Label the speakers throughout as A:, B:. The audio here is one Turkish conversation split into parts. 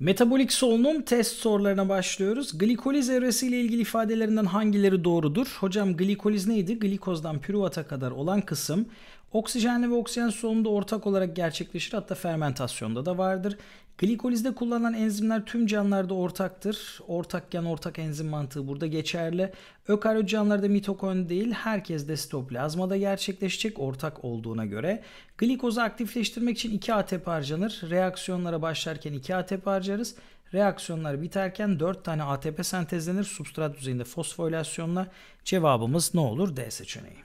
A: Metabolik solunum test sorularına başlıyoruz. Glikoliz evresi ile ilgili ifadelerinden hangileri doğrudur? Hocam glikoliz neydi? Glikozdan püruvata kadar olan kısım. Oksijenli ve oksijen solunumda ortak olarak gerçekleşir. Hatta fermentasyonda da vardır. Glikolizde kullanılan enzimler tüm canlılarda ortaktır. Ortak yan ortak enzim mantığı burada geçerli. Ökaryot canlılarda mitokondri değil herkes de sitoplazmada gerçekleşecek ortak olduğuna göre. Glikozu aktifleştirmek için 2 ATP harcanır. Reaksiyonlara başlarken 2 ATP harcarız. Reaksiyonlar biterken 4 tane ATP sentezlenir. Substrat düzeyinde fosforilasyonla cevabımız ne olur? D seçeneği.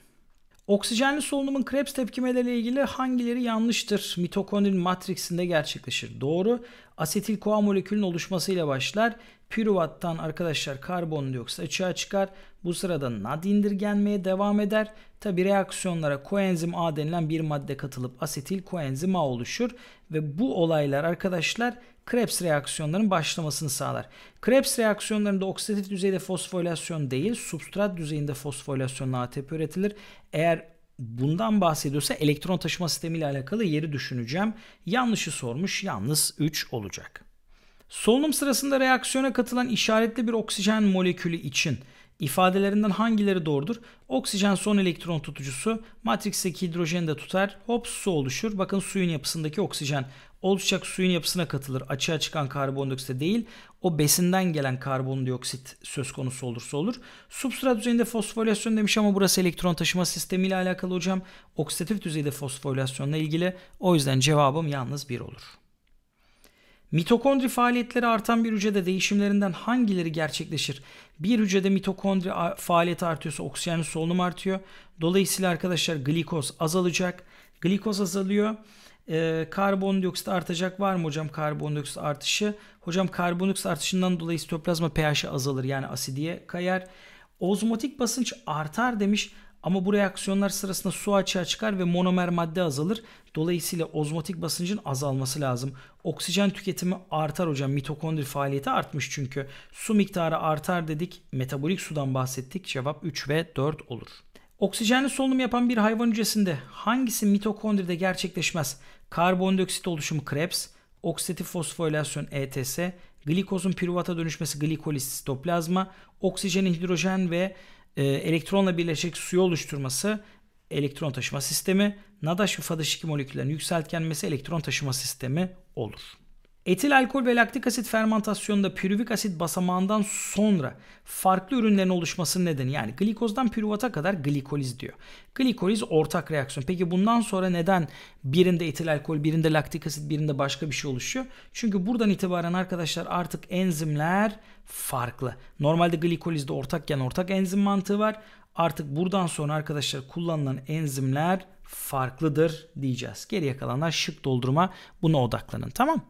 A: Oksijenli solunumun Krebs tepkimeleri ile ilgili hangileri yanlıştır? Mitokondrinin matriksinde gerçekleşir. Doğru. Asetil koa molekülünün oluşmasıyla başlar. Piruvattan arkadaşlar karbondioksit açığa çıkar. Bu sırada NAD indirgenmeye devam eder. Tabi reaksiyonlara koenzim A denilen bir madde katılıp asetil koenzim A oluşur. Ve bu olaylar arkadaşlar Krebs reaksiyonlarının başlamasını sağlar. Krebs reaksiyonlarında oksidatif düzeyde fosforilasyon değil, substrat düzeyinde fosforilasyonla ATP üretilir. Eğer bundan bahsediyorsa elektron taşıma sistemi ile alakalı yeri düşüneceğim. Yanlışı sormuş, yalnız 3 olacak. Solunum sırasında reaksiyona katılan işaretli bir oksijen molekülü için ifadelerinden hangileri doğrudur? Oksijen son elektron tutucusu, matristeki hidrojeni de tutar, hop su oluşur. Bakın suyun yapısındaki oksijen oluşacak suyun yapısına katılır. Açığa çıkan karbondioksit değil, o besinden gelen karbondioksit söz konusu olursa olur. Substrat düzeyinde fosforilasyon demiş ama burası elektron taşıma sistemi alakalı hocam. Oksidatif düzeyde fosforilasyonla ilgili. O yüzden cevabım yalnız bir olur. Mitokondri faaliyetleri artan bir hücrede değişimlerinden hangileri gerçekleşir? Bir hücrede mitokondri faaliyeti artıyorsa oksijen solunum artıyor. Dolayısıyla arkadaşlar glikoz azalacak. Glikoz azalıyor. Ee, karbondioksit artacak var mı hocam karbondioksit artışı? Hocam karbondioksit artışından dolayı sitoplazma pH azalır yani asidiye kayar. Ozmotik basınç artar demiş. Ama bu reaksiyonlar sırasında su açığa çıkar ve monomer madde azalır. Dolayısıyla ozmotik basıncın azalması lazım. Oksijen tüketimi artar hocam. Mitokondri faaliyeti artmış çünkü. Su miktarı artar dedik. Metabolik sudan bahsettik. Cevap 3 ve 4 olur. Oksijenli solunum yapan bir hayvan hücresinde hangisi mitokondride gerçekleşmez? Karbondioksit oluşumu Krebs, oksidatif fosforilasyon ETS, glikozun piruvata dönüşmesi glikoliz sitoplazma, oksijen hidrojen ve e, elektronla birleşik suyu oluşturması elektron taşıma sistemi, NADAŞ ve FADAŞ 2 moleküllerin yükseltgenmesi elektron taşıma sistemi olur. Etil alkol ve laktik asit fermentasyonunda pürüvik asit basamağından sonra farklı ürünlerin oluşması nedeni yani glikozdan pürüvata kadar glikoliz diyor. Glikoliz ortak reaksiyon. Peki bundan sonra neden birinde etil alkol, birinde laktik asit, birinde başka bir şey oluşuyor? Çünkü buradan itibaren arkadaşlar artık enzimler farklı. Normalde glikolizde ortakken ortak enzim mantığı var. Artık buradan sonra arkadaşlar kullanılan enzimler farklıdır diyeceğiz. Geriye kalanlar şık doldurma buna odaklanın tamam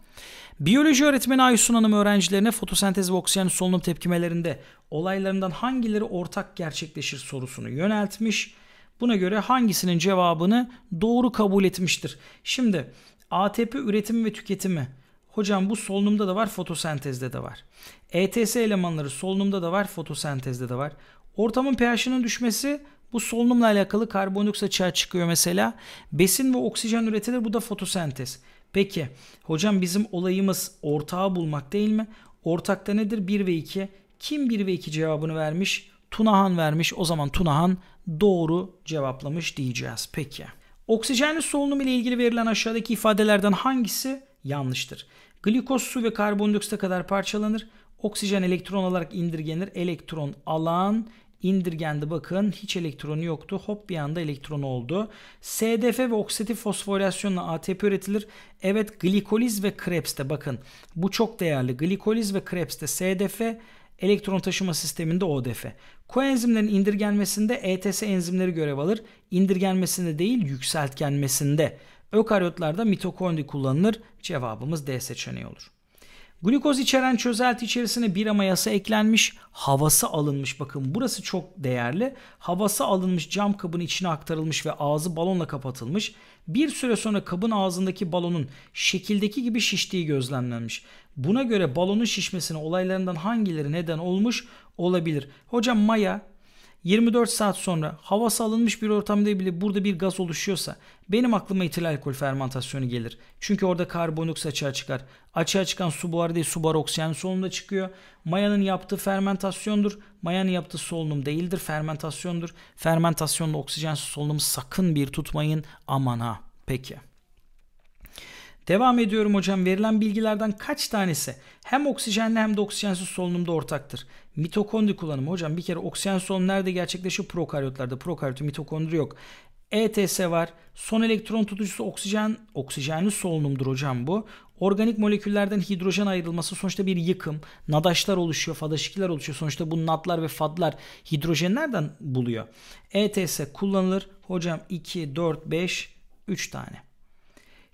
A: Biyoloji öğretmeni Aysun Hanım öğrencilerine fotosentez ve oksijen solunum tepkimelerinde olaylarından hangileri ortak gerçekleşir sorusunu yöneltmiş. Buna göre hangisinin cevabını doğru kabul etmiştir. Şimdi ATP üretimi ve tüketimi. Hocam bu solunumda da var, fotosentezde de var. ETS elemanları solunumda da var, fotosentezde de var. Ortamın pH'inin düşmesi bu solunumla alakalı karbondioksit açığa çıkıyor mesela. Besin ve oksijen üretilir bu da fotosentez. Peki hocam bizim olayımız ortağı bulmak değil mi? Ortakta nedir? 1 ve 2. Kim 1 ve 2 cevabını vermiş? Tunahan vermiş. O zaman Tunahan doğru cevaplamış diyeceğiz. Peki. Oksijenli solunum ile ilgili verilen aşağıdaki ifadelerden hangisi yanlıştır? Glikoz su ve karbondioksite kadar parçalanır. Oksijen elektron olarak indirgenir. Elektron alan indirgendi bakın hiç elektronu yoktu hop bir anda elektron oldu. SDF ve oksidatif fosforilasyonla ATP üretilir. Evet glikoliz ve Krebs'te bakın bu çok değerli glikoliz ve Krebs'te SDF elektron taşıma sisteminde ODF. Koenzimlerin indirgenmesinde ETS enzimleri görev alır. İndirgenmesinde değil yükseltgenmesinde. Ökaryotlarda mitokondri kullanılır. Cevabımız D seçeneği olur. Glukoz içeren çözelti içerisine bir mayası eklenmiş, havası alınmış. Bakın burası çok değerli. Havası alınmış cam kabın içine aktarılmış ve ağzı balonla kapatılmış. Bir süre sonra kabın ağzındaki balonun şekildeki gibi şiştiği gözlemlenmiş. Buna göre balonun şişmesine olaylarından hangileri neden olmuş olabilir? Hocam maya 24 saat sonra hava salınmış bir ortamda bile burada bir gaz oluşuyorsa benim aklıma etil alkol fermentasyonu gelir. Çünkü orada karbondioksit açığa çıkar. Açığa çıkan su buharı değil su buhar oksijen solunumda çıkıyor. Mayanın yaptığı fermentasyondur. Mayanın yaptığı solunum değildir fermentasyondur. Fermentasyonla oksijensiz solunumu sakın bir tutmayın aman ha. Peki. Devam ediyorum hocam. Verilen bilgilerden kaç tanesi hem oksijenli hem de oksijensiz solunumda ortaktır? Mitokondri kullanımı hocam. Bir kere oksijen solunum nerede gerçekleşiyor? Prokaryotlarda. Prokaryot mitokondri yok. ETS var. Son elektron tutucusu oksijen, oksijenli solunumdur hocam bu. Organik moleküllerden hidrojen ayrılması sonuçta bir yıkım. Nadaşlar oluşuyor, fadaşikiler oluşuyor. Sonuçta bu natlar ve fadlar hidrojen nereden buluyor? ETS kullanılır. Hocam 2, 4, 5, 3 tane.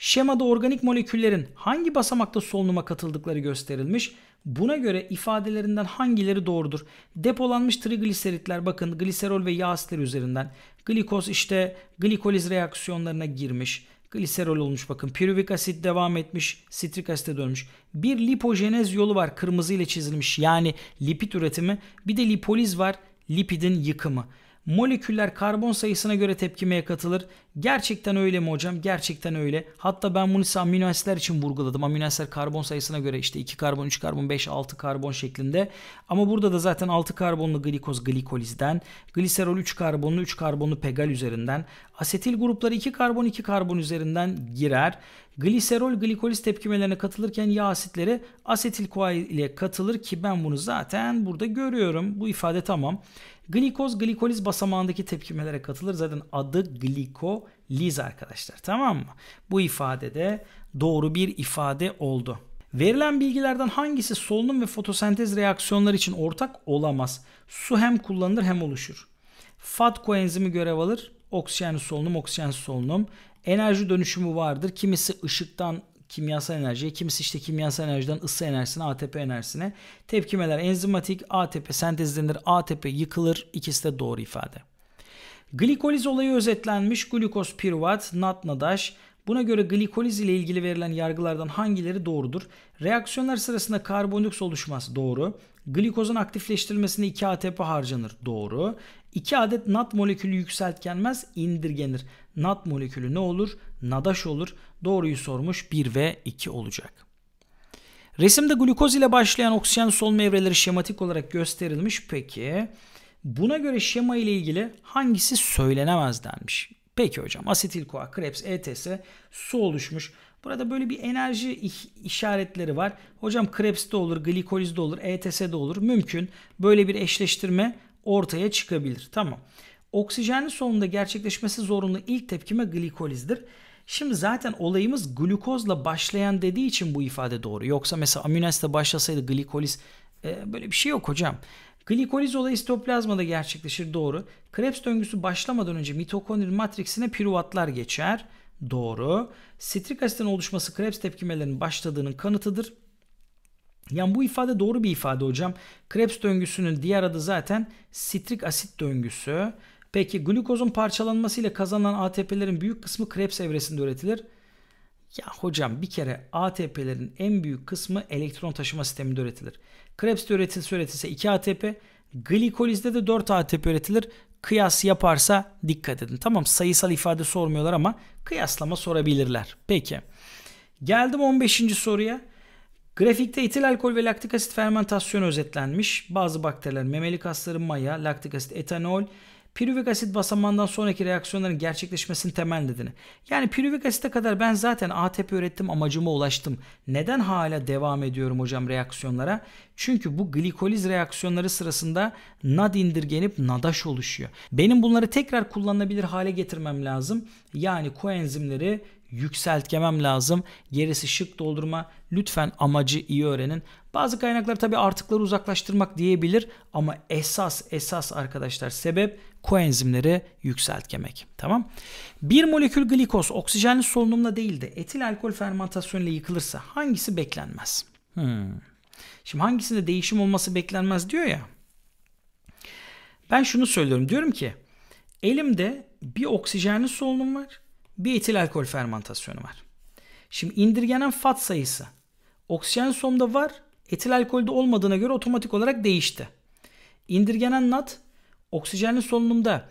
A: Şemada organik moleküllerin hangi basamakta solunuma katıldıkları gösterilmiş. Buna göre ifadelerinden hangileri doğrudur? Depolanmış trigliseritler bakın gliserol ve yağ asitleri üzerinden. Glikoz işte glikoliz reaksiyonlarına girmiş. Gliserol olmuş bakın. Piruvik asit devam etmiş. Sitrik asite dönmüş. Bir lipojenez yolu var. Kırmızı ile çizilmiş. Yani lipid üretimi. Bir de lipoliz var. Lipidin yıkımı moleküller karbon sayısına göre tepkimeye katılır. Gerçekten öyle mi hocam? Gerçekten öyle. Hatta ben bunu amino asitler için vurguladım. Amino asitler karbon sayısına göre işte 2 karbon, 3 karbon, 5, 6 karbon şeklinde. Ama burada da zaten 6 karbonlu glikoz glikolizden, gliserol 3 karbonlu, 3 karbonlu pegal üzerinden, asetil grupları 2 karbon, 2 karbon üzerinden girer. Gliserol glikoliz tepkimelerine katılırken yağ asitleri asetil koa ile katılır ki ben bunu zaten burada görüyorum. Bu ifade tamam. Glikoz glikoliz basamağındaki tepkimelere katılır. Zaten adı glikoliz arkadaşlar. Tamam mı? Bu ifade de doğru bir ifade oldu. Verilen bilgilerden hangisi solunum ve fotosentez reaksiyonları için ortak olamaz? Su hem kullanılır hem oluşur. FAD koenzimi görev alır. Oksijenli solunum, oksijensiz solunum. Enerji dönüşümü vardır. Kimisi ışıktan kimyasal enerjiye. Kimisi işte kimyasal enerjiden ısı enerjisine, ATP enerjisine tepkimeler enzimatik, ATP sentezlenir, ATP yıkılır. İkisi de doğru ifade. Glikoliz olayı özetlenmiş. Glukoz, piruvat, natnadaş, Buna göre glikoliz ile ilgili verilen yargılardan hangileri doğrudur? Reaksiyonlar sırasında karbondioksit oluşması doğru. Glikozun aktifleştirilmesinde 2 ATP harcanır. Doğru. 2 adet NAD molekülü yükseltkenmez, indirgenir. NAD molekülü ne olur? NADAŞ olur. Doğruyu sormuş 1 ve 2 olacak. Resimde glukoz ile başlayan oksijen solunma evreleri şematik olarak gösterilmiş. Peki buna göre şema ile ilgili hangisi söylenemez denmiş. Peki hocam asetil CoA, Krebs, ETS su oluşmuş. Burada böyle bir enerji işaretleri var. Hocam Krebs de olur, Glikoliz de olur, ETS de olur. Mümkün. Böyle bir eşleştirme ortaya çıkabilir. Tamam. Oksijenin sonunda gerçekleşmesi zorunlu ilk tepkime glikolizdir. Şimdi zaten olayımız glukozla başlayan dediği için bu ifade doğru. Yoksa mesela aminoasitle başlasaydı glikoliz e, böyle bir şey yok hocam. Glikoliz olayı sitoplazmada gerçekleşir doğru. Krebs döngüsü başlamadan önce mitokondri matriksine piruvatlar geçer. Doğru. Sitrik asitin oluşması Krebs tepkimelerinin başladığının kanıtıdır. Yani bu ifade doğru bir ifade hocam. Krebs döngüsünün diğer adı zaten sitrik asit döngüsü. Peki glukozun parçalanmasıyla kazanılan ATP'lerin büyük kısmı Krebs evresinde üretilir. Ya hocam bir kere ATP'lerin en büyük kısmı elektron taşıma sisteminde üretilir. Krebs'te üretilse üretilse 2 ATP, glikolizde de 4 ATP üretilir kıyas yaparsa dikkat edin. Tamam sayısal ifade sormuyorlar ama kıyaslama sorabilirler. Peki. Geldim 15. soruya. Grafikte etil alkol ve laktik asit fermentasyonu özetlenmiş. Bazı bakteriler memeli kasları maya, laktik asit etanol, pirüvik asit basamağından sonraki reaksiyonların gerçekleşmesinin temel nedeni. Yani pirüvik asite kadar ben zaten ATP ürettim amacıma ulaştım. Neden hala devam ediyorum hocam reaksiyonlara? Çünkü bu glikoliz reaksiyonları sırasında NAD indirgenip NADAŞ oluşuyor. Benim bunları tekrar kullanılabilir hale getirmem lazım. Yani koenzimleri Yükseltmemem lazım. Gerisi şık doldurma. Lütfen amacı iyi öğrenin. Bazı kaynaklar tabi artıkları uzaklaştırmak diyebilir ama esas esas arkadaşlar sebep koenzimleri yükseltmek. Tamam. Bir molekül glikoz oksijenli solunumla değil de etil alkol fermentasyonuyla yıkılırsa hangisi beklenmez? Hmm. Şimdi hangisinde değişim olması beklenmez diyor ya. Ben şunu söylüyorum. Diyorum ki elimde bir oksijenli solunum var bir etil alkol fermentasyonu var. Şimdi indirgenen fat sayısı oksijen somda var etil alkolde olmadığına göre otomatik olarak değişti. İndirgenen nat oksijenin solunumda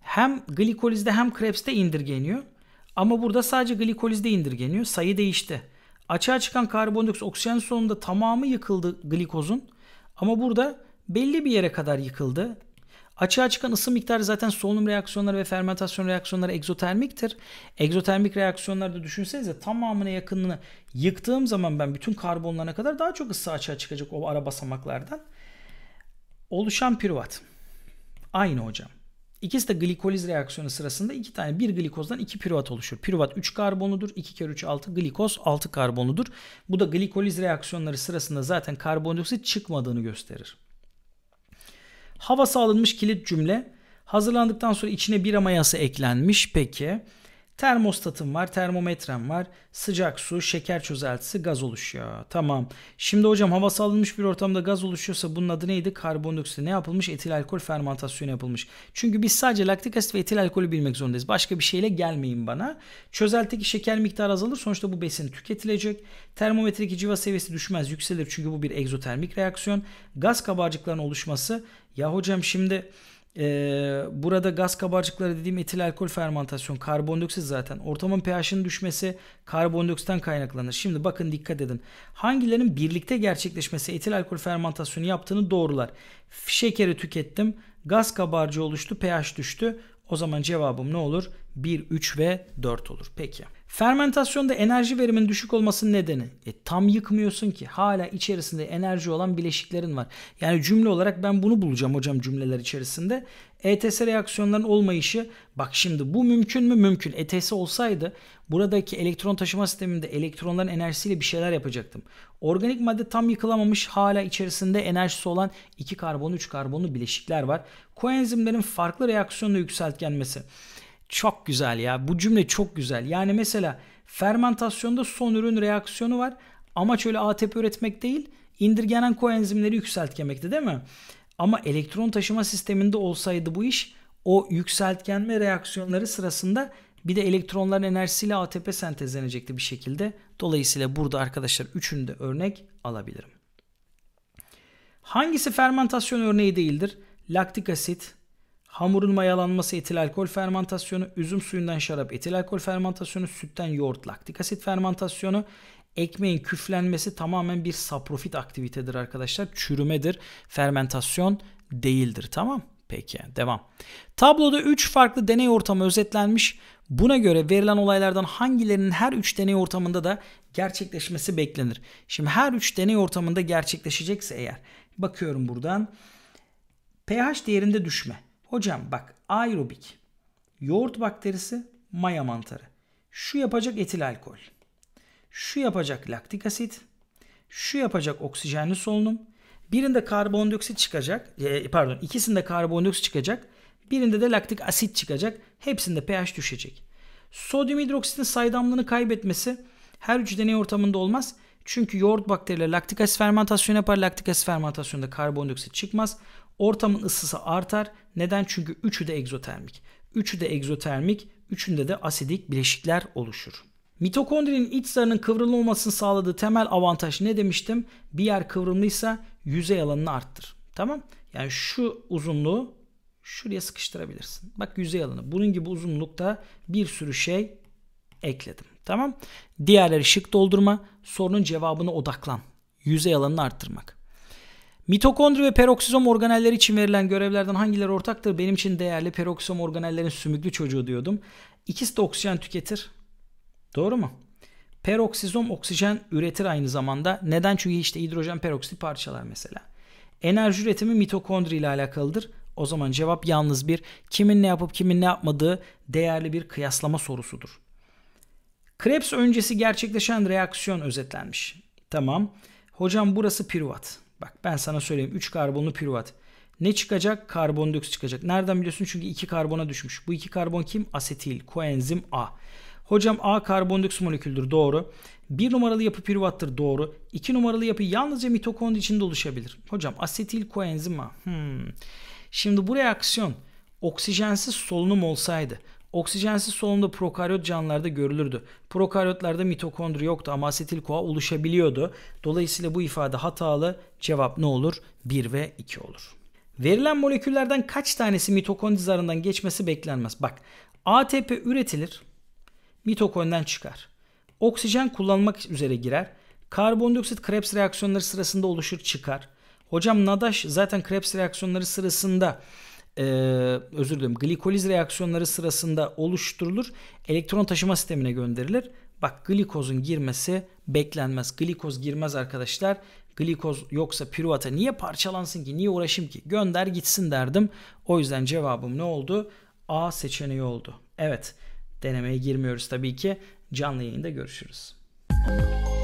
A: hem glikolizde hem Krebs'te indirgeniyor. Ama burada sadece glikolizde indirgeniyor. Sayı değişti. Açığa çıkan karbondioksit oksijen solunumda tamamı yıkıldı glikozun. Ama burada belli bir yere kadar yıkıldı. Açığa çıkan ısı miktarı zaten solunum reaksiyonları ve fermentasyon reaksiyonları egzotermiktir. Egzotermik reaksiyonlarda düşünsenize tamamına yakınını yıktığım zaman ben bütün karbonlarına kadar daha çok ısı açığa çıkacak o ara basamaklardan. Oluşan piruvat. Aynı hocam. İkisi de glikoliz reaksiyonu sırasında iki tane bir glikozdan iki piruvat oluşur. Piruvat 3 karbonudur. 2 kere 3 6 glikoz 6 karbonudur. Bu da glikoliz reaksiyonları sırasında zaten karbondioksit çıkmadığını gösterir. Havası alınmış kilit cümle. Hazırlandıktan sonra içine bir mayası eklenmiş. Peki Termostatım var, termometrem var. Sıcak su, şeker çözeltisi, gaz oluşuyor. Tamam. Şimdi hocam hava salınmış bir ortamda gaz oluşuyorsa bunun adı neydi? Karbondioksit. Ne yapılmış? Etil alkol fermentasyonu yapılmış. Çünkü biz sadece laktik asit ve etil alkolü bilmek zorundayız. Başka bir şeyle gelmeyin bana. Çözelteki şeker miktarı azalır. Sonuçta bu besin tüketilecek. Termometreki civa seviyesi düşmez, yükselir. Çünkü bu bir egzotermik reaksiyon. Gaz kabarcıklarının oluşması. Ya hocam şimdi ee, burada gaz kabarcıkları dediğim etil alkol fermentasyon karbondioksit zaten. Ortamın pH'inin düşmesi karbondioksitten kaynaklanır. Şimdi bakın dikkat edin. hangilerinin birlikte gerçekleşmesi etil alkol fermentasyonu yaptığını doğrular. Şekeri tükettim. Gaz kabarcığı oluştu. pH düştü. O zaman cevabım ne olur? 1, 3 ve 4 olur. Peki. Fermentasyonda enerji verimin düşük olmasının nedeni e, tam yıkmıyorsun ki hala içerisinde enerji olan bileşiklerin var. Yani cümle olarak ben bunu bulacağım hocam cümleler içerisinde. ETS reaksiyonların olmayışı bak şimdi bu mümkün mü? Mümkün. ETS olsaydı buradaki elektron taşıma sisteminde elektronların enerjisiyle bir şeyler yapacaktım. Organik madde tam yıkılamamış hala içerisinde enerjisi olan 2 karbon 3 karbonlu bileşikler var. Koenzimlerin farklı reaksiyonla yükseltgenmesi. Çok güzel ya. Bu cümle çok güzel. Yani mesela fermentasyonda son ürün reaksiyonu var. Amaç öyle ATP üretmek değil, indirgenen koenzimleri yükseltmekti değil mi? Ama elektron taşıma sisteminde olsaydı bu iş o yükseltkenme reaksiyonları sırasında bir de elektronların enerjisiyle ATP sentezlenecekti bir şekilde. Dolayısıyla burada arkadaşlar üçünü de örnek alabilirim. Hangisi fermentasyon örneği değildir? Laktik asit, Hamurun mayalanması etil alkol fermentasyonu, üzüm suyundan şarap etil alkol fermentasyonu, sütten yoğurt laktik asit fermentasyonu, ekmeğin küflenmesi tamamen bir saprofit aktivitedir arkadaşlar. Çürümedir, fermentasyon değildir tamam Peki devam. Tabloda 3 farklı deney ortamı özetlenmiş. Buna göre verilen olaylardan hangilerinin her 3 deney ortamında da gerçekleşmesi beklenir. Şimdi her 3 deney ortamında gerçekleşecekse eğer bakıyorum buradan pH değerinde düşme Hocam bak aerobik. Yoğurt bakterisi, maya mantarı. Şu yapacak etil alkol. Şu yapacak laktik asit. Şu yapacak oksijenli solunum. Birinde karbondioksit çıkacak. E, pardon ikisinde karbondioksit çıkacak. Birinde de laktik asit çıkacak. Hepsinde pH düşecek. Sodyum hidroksitin saydamlığını kaybetmesi her üç deney ortamında olmaz. Çünkü yoğurt bakterileri laktik asit fermentasyonu yapar. Laktik asit fermentasyonunda karbondioksit çıkmaz. Ortamın ısısı artar. Neden? Çünkü üçü de egzotermik. Üçü de egzotermik, üçünde de asidik bileşikler oluşur. Mitokondrinin iç zarının kıvrımlı olmasını sağladığı temel avantaj ne demiştim? Bir yer kıvrımlıysa yüzey alanını arttır. Tamam? Yani şu uzunluğu şuraya sıkıştırabilirsin. Bak yüzey alanı. Bunun gibi uzunlukta bir sürü şey ekledim. Tamam? Diğerleri şık doldurma. Sorunun cevabına odaklan. Yüzey alanını arttırmak. Mitokondri ve peroksizom organelleri için verilen görevlerden hangileri ortaktır? Benim için değerli peroksizom organellerin sümüklü çocuğu diyordum. İkisi de oksijen tüketir. Doğru mu? Peroksizom oksijen üretir aynı zamanda. Neden? Çünkü işte hidrojen peroksit parçalar mesela. Enerji üretimi mitokondri ile alakalıdır. O zaman cevap yalnız bir kimin ne yapıp kimin ne yapmadığı değerli bir kıyaslama sorusudur. Krebs öncesi gerçekleşen reaksiyon özetlenmiş. Tamam. Hocam burası piruvat. Bak ben sana söyleyeyim 3 karbonlu piruvat Ne çıkacak? Karbondioksit çıkacak. Nereden biliyorsun? Çünkü 2 karbona düşmüş. Bu 2 karbon kim? Asetil, koenzim A. Hocam A karbondioksit moleküldür doğru. Bir numaralı yapı piruvattır doğru. İki numaralı yapı yalnızca mitokondri içinde oluşabilir. Hocam asetil koenzim A. Hmm. Şimdi bu reaksiyon oksijensiz solunum olsaydı Oksijensiz solunumda prokaryot canlılarda görülürdü. Prokaryotlarda mitokondri yoktu ama asetil koa oluşabiliyordu. Dolayısıyla bu ifade hatalı. Cevap ne olur? 1 ve 2 olur. Verilen moleküllerden kaç tanesi mitokondri zarından geçmesi beklenmez. Bak ATP üretilir. Mitokondriden çıkar. Oksijen kullanmak üzere girer. Karbondioksit Krebs reaksiyonları sırasında oluşur çıkar. Hocam Nadaş zaten Krebs reaksiyonları sırasında e, özür dilerim glikoliz reaksiyonları sırasında oluşturulur. Elektron taşıma sistemine gönderilir. Bak glikozun girmesi beklenmez. Glikoz girmez arkadaşlar. Glikoz yoksa piruvata niye parçalansın ki? Niye uğraşayım ki? Gönder gitsin derdim. O yüzden cevabım ne oldu? A seçeneği oldu. Evet. Denemeye girmiyoruz tabii ki. Canlı yayında görüşürüz. Müzik